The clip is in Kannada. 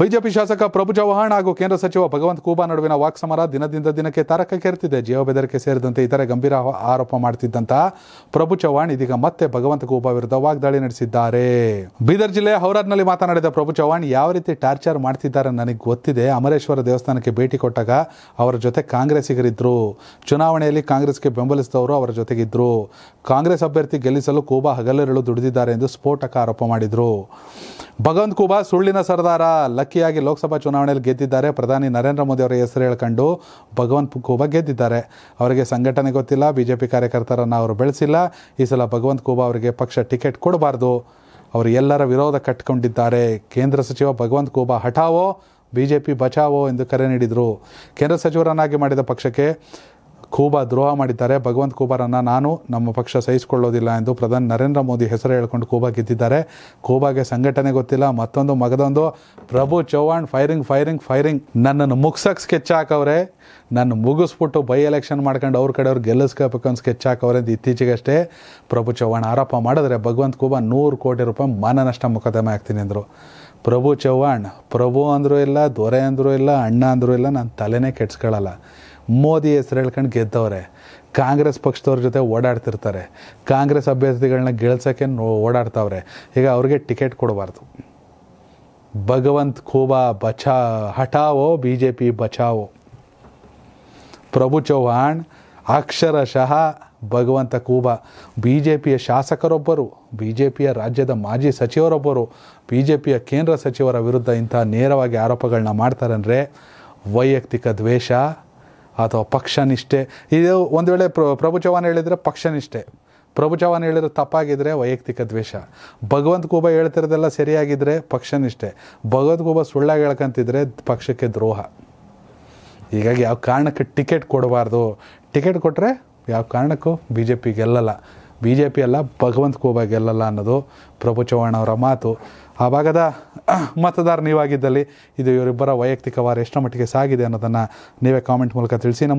ಬಿಜೆಪಿ ಶಾಸಕ ಪ್ರಭು ಚೌಹಾಣ್ ಹಾಗೂ ಕೇಂದ್ರ ಸಚಿವ ಭಗವಂತ ಕೂಬಾ ನಡುವಿನ ವಾಕ್ಸಮರ ದಿನದಿಂದ ದಿನಕ್ಕೆ ತಾರಕಕ್ಕೇರ್ತಿದೆ ಜೀವ ಬೆದರಿಕೆ ಸೇರಿದಂತೆ ಇತರೆ ಗಂಭೀರ ಆರೋಪ ಮಾಡುತ್ತಿದ್ದಂತ ಪ್ರಭು ಚೌಹಾಣ್ ಇದೀಗ ಮತ್ತೆ ಭಗವಂತ ಕೂಬಾ ವಿರುದ್ಧ ವಾಗ್ದಾಳಿ ನಡೆಸಿದ್ದಾರೆ ಬೀದರ್ ಜಿಲ್ಲೆ ಹೌರಾರ್ನಲ್ಲಿ ಮಾತನಾಡಿದ ಪ್ರಭು ಚೌಹಾಣ್ ಯಾವ ರೀತಿ ಟಾರ್ಚರ್ ಮಾಡ್ತಿದ್ದಾರೆ ನನಗೆ ಗೊತ್ತಿದೆ ಅಮರೇಶ್ವರ ದೇವಸ್ಥಾನಕ್ಕೆ ಭೇಟಿ ಕೊಟ್ಟಾಗ ಅವರ ಜೊತೆ ಕಾಂಗ್ರೆಸ್ಸಿಗರಿದ್ರು ಚುನಾವಣೆಯಲ್ಲಿ ಕಾಂಗ್ರೆಸ್ಗೆ ಬೆಂಬಲಿಸಿದವರು ಅವರ ಜೊತೆಗಿದ್ರು ಕಾಂಗ್ರೆಸ್ ಅಭ್ಯರ್ಥಿ ಗೆಲ್ಲಿಸಲು ಕೂಬಾ ಹಗಲಿರುಳು ದುಡಿದಿದ್ದಾರೆ ಎಂದು ಸ್ಫೋಟಕ ಆರೋಪ ಮಾಡಿದರು ಭಗವಂತ್ ಕುಬಾ ಸುಳ್ಳಿನ ಸರ್ದಾರ ಲಕ್ಕಿಯಾಗಿ ಲೋಕಸಭಾ ಚುನಾವಣೆಯಲ್ಲಿ ಗೆದ್ದಿದ್ದಾರೆ ಪ್ರಧಾನಿ ನರೇಂದ್ರ ಮೋದಿ ಅವರ ಹೆಸರು ಹೇಳ್ಕೊಂಡು ಭಗವಂತ ಕುಬಾ ಗೆದ್ದಿದ್ದಾರೆ ಅವರಿಗೆ ಸಂಘಟನೆ ಗೊತ್ತಿಲ್ಲ ಬಿ ಜೆ ಪಿ ಕಾರ್ಯಕರ್ತರನ್ನು ಅವರು ಬೆಳೆಸಿಲ್ಲ ಈ ಸಲ ಭಗವಂತ್ ಕುಬಾ ಅವರಿಗೆ ಪಕ್ಷ ಟಿಕೆಟ್ ಕೊಡಬಾರ್ದು ಅವರು ಎಲ್ಲರ ವಿರೋಧ ಕಟ್ಕೊಂಡಿದ್ದಾರೆ ಕೇಂದ್ರ ಸಚಿವ ಭಗವಂತ್ ಕುಬಾ ಹಠಾವೋ ಬಿ ಜೆ ಪಿ ಬಚಾವೋ ಎಂದು ಕರೆ ನೀಡಿದರು ಕೇಂದ್ರ ಸಚಿವರನ್ನಾಗಿ ಮಾಡಿದ ಪಕ್ಷಕ್ಕೆ ಕೂಬಾ ದ್ರೋಹ ಮಾಡಿದ್ದಾರೆ ಭಗವಂತ್ ಕೂಬಾರನ್ನು ನಾನು ನಮ್ಮ ಪಕ್ಷ ಸಹಿಸಿಕೊಳ್ಳೋದಿಲ್ಲ ಎಂದು ಪ್ರಧಾನಿ ನರೇಂದ್ರ ಮೋದಿ ಹೆಸರು ಹೇಳ್ಕೊಂಡು ಕೂಬಾ ಗೆದ್ದಿದ್ದಾರೆ ಕೂಬಾಗೆ ಸಂಘಟನೆ ಗೊತ್ತಿಲ್ಲ ಮತ್ತೊಂದು ಮಗದೊಂದು Prabhu Chauhan firing firing firing ನನ್ನನ್ನು ಮುಗ್ಸಕ್ಕೆ ಸ್ಕೆಚ್ ಹಾಕವ್ರೆ ನಾನು ಮುಗಿಸ್ಬಿಟ್ಟು ಬೈ ಎಲೆಕ್ಷನ್ ಮಾಡ್ಕೊಂಡು ಅವ್ರ ಅವ್ರು ಗೆಲ್ಲಿಸ್ಕೋಬೇಕು ಅಂತ ಸ್ಕೆಚ್ ಹಾಕೋರಿಂದ ಇತ್ತೀಚೆಗಷ್ಟೇ ಪ್ರಭು ಚವ್ಹಾಣ್ ಆರೋಪ ಮಾಡಿದ್ರೆ ಭಗವಂತ ಖೂಬಾ ನೂರು ಕೋಟಿ ರೂಪಾಯಿ ಮನನಷ್ಟ ಮೊಕದ್ದಮೆ ಆಗ್ತೀನಿ ಅಂದರು ಪ್ರಭು ಚವ್ಹಾಣ್ ಪ್ರಭು ಅಂದರೂ ಇಲ್ಲ ದೊರೆ ಅಂದರೂ ಇಲ್ಲ ಅಣ್ಣ ಅಂದರೂ ಇಲ್ಲ ನಾನು ತಲೆನೇ ಕೆಡ್ಸ್ಕೊಳ್ಳಲ್ಲ ಮೋದಿ ಹೆಸರು ಹೇಳ್ಕೊಂಡು ಗೆದ್ದವ್ರೆ ಕಾಂಗ್ರೆಸ್ ಪಕ್ಷದವ್ರ ಜೊತೆ ಓಡಾಡ್ತಿರ್ತಾರೆ ಕಾಂಗ್ರೆಸ್ ಅಭ್ಯರ್ಥಿಗಳನ್ನ ಗೆಲ್ಸೋಕ್ಕೆ ಓಡಾಡ್ತಾವ್ರೆ ಈಗ ಅವ್ರಿಗೆ ಟಿಕೆಟ್ ಕೊಡಬಾರ್ದು ಭಗವಂತ್ ಖೂಬಾ ಬಚಾ ಹಠಾವೋ ಬಿ ಜೆ ಪಿ ಬಚಾವೋ ಪ್ರಭು ಚೌಹಾಣ್ ಅಕ್ಷರಶಃ ಭಗವಂತ ಕೂಬ ಬಿ ಜೆ ಪಿಯ ಶಾಸಕರೊಬ್ಬರು ಬಿ ಜೆ ಪಿಯ ರಾಜ್ಯದ ಮಾಜಿ ಸಚಿವರೊಬ್ಬರು ಬಿ ಜೆ ಪಿಯ ಕೇಂದ್ರ ಸಚಿವರ ವಿರುದ್ಧ ಇಂಥ ನೇರವಾಗಿ ಆರೋಪಗಳನ್ನ ಮಾಡ್ತಾರೆ ಅಂದರೆ ವೈಯಕ್ತಿಕ ದ್ವೇಷ ಅಥವಾ ಪಕ್ಷನಿಷ್ಠೆ ಇದು ಒಂದು ವೇಳೆ ಪ್ರ ಪ್ರಭು ಚೌಹಾಣ್ ಹೇಳಿದರೆ ಪಕ್ಷನಿಷ್ಠೆ ಪ್ರಭು ಚವಾನ್ ಹೇಳಿದ್ರೆ ತಪ್ಪಾಗಿದ್ದರೆ ವೈಯಕ್ತಿಕ ದ್ವೇಷ ಭಗವಂತ ಕೂಬ ಹೇಳ್ತಿರೋದೆಲ್ಲ ಸರಿಯಾಗಿದ್ದರೆ ಪಕ್ಷನಿಷ್ಠೆ ಭಗವಂತ ಕೂಬ ಸುಳ್ಳಾಗಿ ಹೇಳ್ಕಂತಿದ್ರೆ ಪಕ್ಷಕ್ಕೆ ದ್ರೋಹ ಹೀಗಾಗಿ ಯಾವ ಕಾರಣಕ್ಕೆ ಟಿಕೆಟ್ ಕೊಡಬಾರ್ದು ಟಿಕೆಟ್ ಕೊಟ್ಟರೆ ಯಾವ ಕಾರಣಕ್ಕೂ ಬಿ ಜೆ ಪಿ ಗೆಲ್ಲಲ್ಲ ಬಿ ಜೆ ಪಿ ಅಲ್ಲ ಭಗವಂತ ಕೋಬ ಗೆಲ್ಲಲ್ಲ ಅನ್ನೋದು ಪ್ರಭು ಚವ್ಹಾಣ್ ಅವರ ಮಾತು ಆ ಭಾಗದ ಮತದಾರ ನೀವಾಗಿದ್ದಲ್ಲಿ ಇದು ಇವರಿಬ್ಬರ ವೈಯಕ್ತಿಕ ವಾರ ಎಷ್ಟರ ಮಟ್ಟಿಗೆ ಸಾಗಿದೆ ಅನ್ನೋದನ್ನು ನೀವೇ ಕಾಮೆಂಟ್ ಮೂಲಕ ತಿಳಿಸಿ ನಮ್ಮ